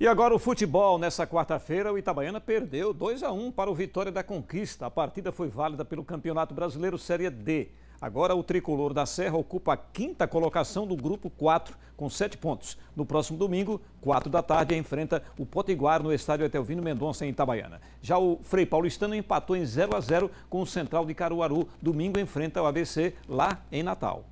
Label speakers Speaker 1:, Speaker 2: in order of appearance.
Speaker 1: E agora o futebol. Nessa quarta-feira, o Itabaiana perdeu 2 a 1 para o Vitória da Conquista. A partida foi válida pelo Campeonato Brasileiro Série D. Agora o tricolor da Serra ocupa a quinta colocação do grupo 4, com sete pontos. No próximo domingo, 4 da tarde, enfrenta o Potiguar no estádio Etelvino Mendonça, em Itabaiana. Já o Frei Paulistano empatou em 0 a 0 com o Central de Caruaru. Domingo enfrenta o ABC lá em Natal.